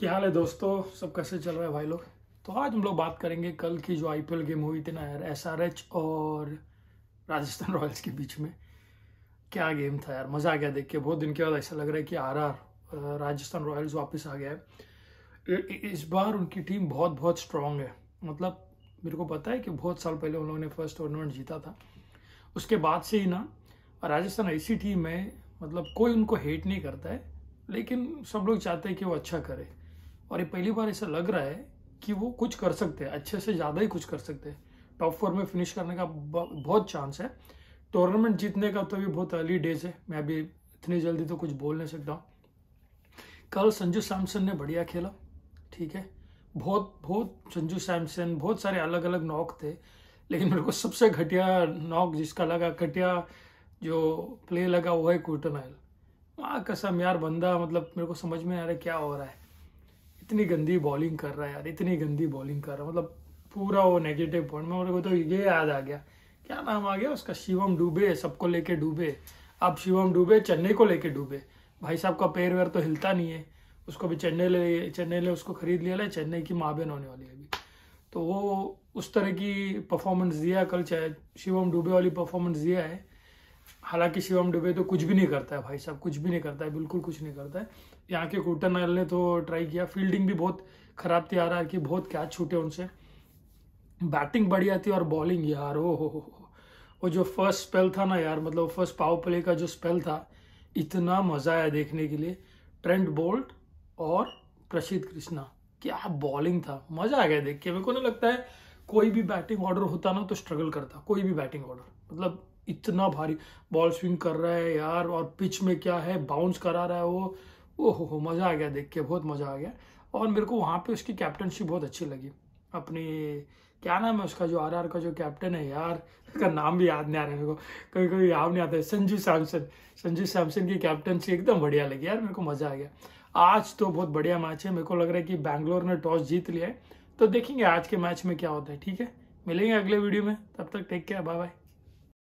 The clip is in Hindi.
क्या हाल है दोस्तों सब कैसे चल रहा है भाई लोग तो आज हम लोग बात करेंगे कल की जो आईपीएल गेम हुई थी ना यार एस आर एच और राजस्थान रॉयल्स के बीच में क्या गेम था यार मज़ा आ गया देख के बहुत दिन के बाद ऐसा लग रहा है कि आर आर राजस्थान रॉयल्स वापस आ गया है इस बार उनकी टीम बहुत बहुत स्ट्रांग है मतलब मेरे को पता है कि बहुत साल पहले उन्होंने फर्स्ट टूर्नामेंट जीता था उसके बाद से ही ना राजस्थान ऐसी टीम है मतलब कोई उनको हेट नहीं करता है लेकिन सब लोग चाहते हैं कि वो अच्छा करे और ये पहली बार ऐसा लग रहा है कि वो कुछ कर सकते हैं अच्छे से ज़्यादा ही कुछ कर सकते हैं टॉप फोर में फिनिश करने का बहुत चांस है टूर्नामेंट जीतने का तो भी बहुत अर्ली डेज है मैं अभी इतनी जल्दी तो कुछ बोल नहीं सकता हूँ कल संजू सैमसन ने बढ़िया खेला ठीक है बहुत बहुत संजू सैमसन बहुत सारे अलग अलग नॉक थे लेकिन मेरे को सबसे घटिया नॉक जिसका लगा घटिया जो प्ले लगा वो है कोटनाइल वहाँ कसम यार बंदा मतलब मेरे को समझ में आ रहा है क्या हो रहा है इतनी गंदी बॉलिंग कर रहा है यार इतनी गंदी बॉलिंग कर रहा है मतलब पूरा वो नेगेटिव पॉइंट में तो ये याद आ गया क्या नाम आ गया उसका शिवम डूबे सबको लेके डूबे अब शिवम डूबे चेन्नई को लेके डूबे भाई साहब का पैर वेर तो हिलता नहीं है उसको भी चेन्नई ले चेन्नई ले उसको खरीद लिया ले चेन्नई की माँ बहन होने वाली है अभी तो वो उस तरह की परफॉर्मेंस दिया कल चाहे शिवम डूबे वाली परफॉर्मेंस दिया है हालांकि शिवम डुबे तो कुछ भी नहीं करता है भाई साहब कुछ भी नहीं करता है बिल्कुल कुछ नहीं करता है यहाँ के एल ने तो ट्राई किया फील्डिंग भी बहुत खराब थी आर की बहुत कैच छूटे उनसे बैटिंग बढ़िया थी और बॉलिंग यार ओ हो वो जो फर्स्ट स्पेल था ना यार मतलब फर्स्ट पावर प्ले का जो स्पेल था इतना मज़ा आया देखने के लिए ट्रेंट बोल्ट और प्रसिद्ध कृष्णा क्या बॉलिंग था मज़ा आ गया देख के मेरे को नहीं लगता है कोई भी बैटिंग ऑर्डर होता ना तो स्ट्रगल करता कोई भी बैटिंग ऑर्डर मतलब इतना भारी बॉल स्विंग कर रहा है यार और पिच में क्या है बाउंस करा रहा है वो ओहो हो मज़ा आ गया देख के बहुत मज़ा आ गया और मेरे को वहाँ पे उसकी कैप्टनशिप बहुत अच्छी लगी अपनी क्या नाम है उसका जो आरआर का जो कैप्टन है यार उसका नाम भी याद नहीं आ रहा है मेरे को कभी कभी याद नहीं आता है संजू सैमसन संजू सैमसन की कैप्टनशी एकदम बढ़िया लगी यार मेरे को मज़ा आ गया आज तो बहुत बढ़िया मैच है मेरे को लग रहा है कि बैंगलोर ने टॉस जीत लिया है तो देखेंगे आज के मैच में क्या होता है ठीक है मिलेंगे अगले वीडियो में तब तक टेक केयर बाय बाय